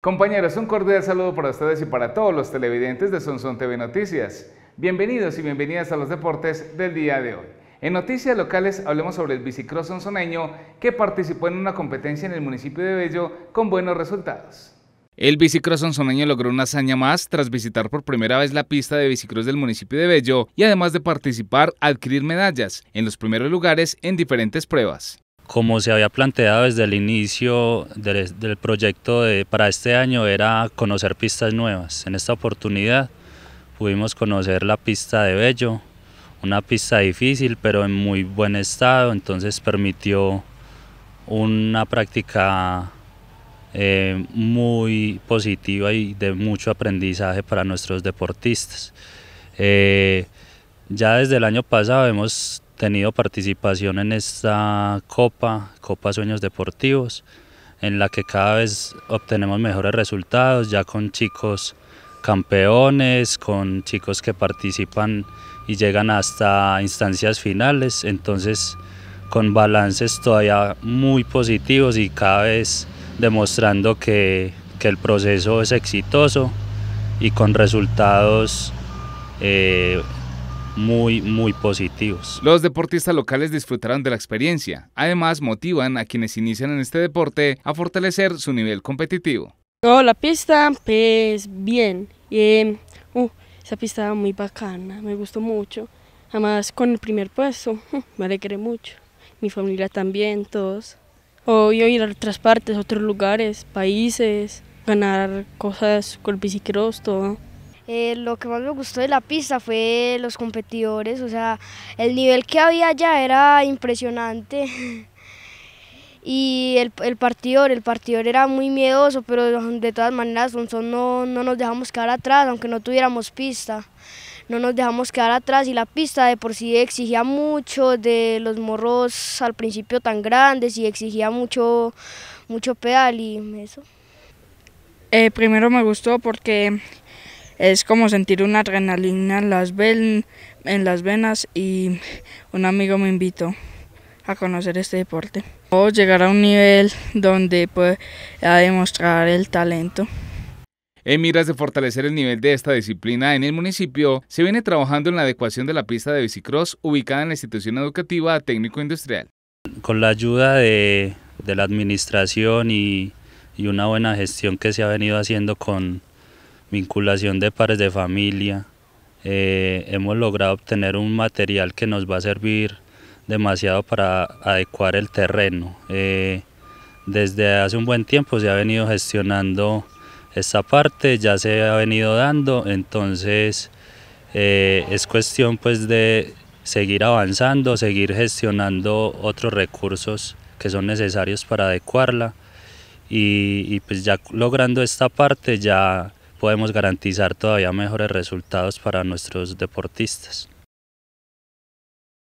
Compañeros, un cordial saludo para ustedes y para todos los televidentes de Sonson TV Noticias. Bienvenidos y bienvenidas a los deportes del día de hoy. En noticias locales hablemos sobre el bicicross sonsoneño que participó en una competencia en el municipio de Bello con buenos resultados. El bicicross sonsoneño logró una hazaña más tras visitar por primera vez la pista de bicicross del municipio de Bello y además de participar, adquirir medallas en los primeros lugares en diferentes pruebas como se había planteado desde el inicio del, proyecto de, para este año era conocer pistas nuevas. En esta oportunidad pudimos conocer la pista de Bello, una pista difícil pero en muy buen estado, entonces permitió una práctica eh, muy positiva y de mucho aprendizaje para nuestros deportistas. Eh, ya desde el año pasado hemos tenido participación en esta Copa, Copa Sueños Deportivos, en la que cada vez obtenemos mejores resultados, ya con chicos campeones, con chicos que participan y llegan hasta instancias finales, entonces con balances todavía muy positivos y cada vez demostrando que, el proceso es exitoso y con resultados eh, muy, muy positivos. Los deportistas locales disfrutarán de la experiencia. Además, motivan a quienes inician en este deporte a fortalecer su nivel competitivo. Oh, la pista, pues bien. Eh, esa pista muy bacana, me gustó mucho. Además, con el primer puesto, uh, me alegré mucho. Mi familia también, todos. hoy ir a otras partes, otros lugares, países, ganar cosas con el todo. Eh, lo que más me gustó de la pista fue los competidores, o sea, el nivel que había allá era impresionante. y el, el, partidor, el partidor era muy miedoso, pero de todas maneras no, nos dejamos quedar atrás, aunque no tuviéramos pista. No nos dejamos quedar atrás y la pista de por sí exigía mucho de los morros al principio tan grandes y exigía mucho, mucho pedal y eso. Eh, primero me gustó porque es como sentir una adrenalina en las, ven, en las venas y un amigo me invitó a conocer este deporte. O llegar a un nivel donde pueda demostrar el talento. En miras de fortalecer el nivel de esta disciplina en el municipio, se viene trabajando en la adecuación de la pista de bicicross ubicada en la institución educativa técnico industrial. Con la ayuda de, la administración y, una buena gestión que se ha venido haciendo con, vinculación de pares de familia. Eh, hemos logrado obtener un material que nos va a servir demasiado para adecuar el terreno. Eh, desde hace un buen tiempo se ha venido gestionando esta parte, ya se ha venido dando, entonces eh, es cuestión pues de seguir avanzando, seguir gestionando otros recursos que son necesarios para adecuarla y, y pues ya logrando esta parte ya podemos garantizar todavía mejores resultados para nuestros deportistas.